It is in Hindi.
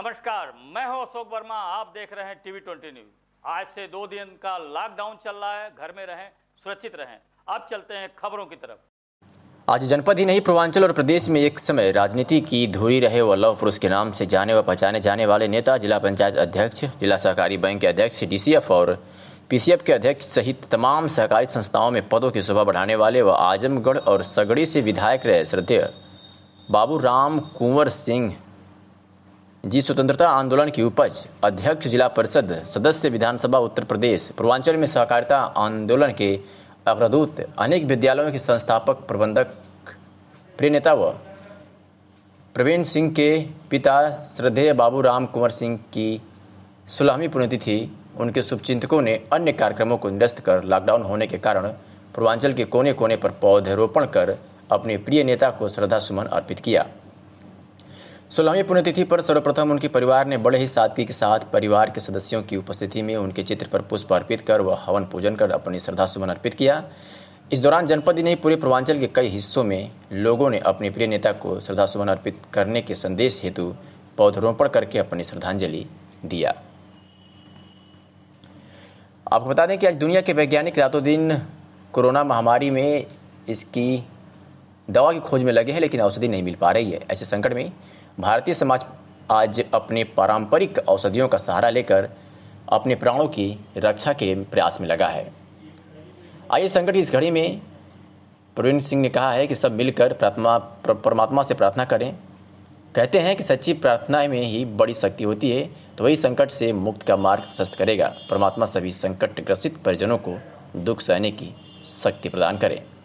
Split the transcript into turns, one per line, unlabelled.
नमस्कार मैं हूं अशोक वर्मा आप देख रहे हैं टीवी ट्वेंटी न्यूज आज से दो दिन का लॉकडाउन चल रहा है घर में रहें सुरक्षित रहें अब चलते हैं खबरों की तरफ
आज जनपद ही नहीं पूर्वांचल और प्रदेश में एक समय राजनीति की धुरी रहे व लव पुरुष के नाम से जाने व पहचाने जाने वाले नेता जिला पंचायत अध्यक्ष जिला सहकारी बैंक के अध्यक्ष डीसीएफ और पीसीएफ के अध्यक्ष सहित तमाम सहकारी संस्थाओं में पदों की शोभा बढ़ाने वाले व आजमगढ़ और सगड़ी से विधायक रहे श्रद्धेय बाबू राम कुंवर सिंह जी स्वतंत्रता आंदोलन की उपज अध्यक्ष जिला परिषद सदस्य विधानसभा उत्तर प्रदेश पूर्वांचल में सहकारिता आंदोलन के अग्रदूत अनेक विद्यालयों के संस्थापक प्रबंधक प्रिय नेता व प्रवीण सिंह के पिता श्रद्धेय बाबू राम कुंवर सिंह की सोलहवीं पुण्यतिथि उनके शुभचिंतकों ने अन्य कार्यक्रमों को निरस्त कर लॉकडाउन होने के कारण पूर्वांचल के कोने कोने पर पौधरोपण कर अपने प्रिय नेता को श्रद्धासुमन अर्पित किया सोलहवीं पुण्यतिथि पर सर्वप्रथम उनके परिवार ने बड़े ही सादगी के साथ परिवार के सदस्यों की उपस्थिति में उनके चित्र पर पुष्प अर्पित कर व हवन पूजन कर अपनी श्रद्धा सुमन अर्पित किया इस दौरान जनपद ही नहीं पूरे पूर्वांचल के कई हिस्सों में लोगों ने अपने प्रिय नेता को श्रद्धा सुमन अर्पित करने के संदेश हेतु पौधरोपण करके अपनी श्रद्धांजलि दिया आपको बता दें कि आज दुनिया के वैज्ञानिक रातों दिन कोरोना महामारी में इसकी दवा की खोज में लगे हैं लेकिन औषधि नहीं मिल पा रही है ऐसे संकट में भारतीय समाज आज अपने पारंपरिक औषधियों का सहारा लेकर अपने प्राणों की रक्षा के प्रयास में लगा है आइए संकट की इस घड़ी में प्रवीण सिंह ने कहा है कि सब मिलकर परमात्मा से प्रार्थना करें कहते हैं कि सच्ची प्रार्थना में ही बड़ी शक्ति होती है तो वही संकट से मुक्त का मार्ग प्रशस्त करेगा परमात्मा सभी संकट ग्रसित परिजनों को दुख सहने की शक्ति प्रदान करें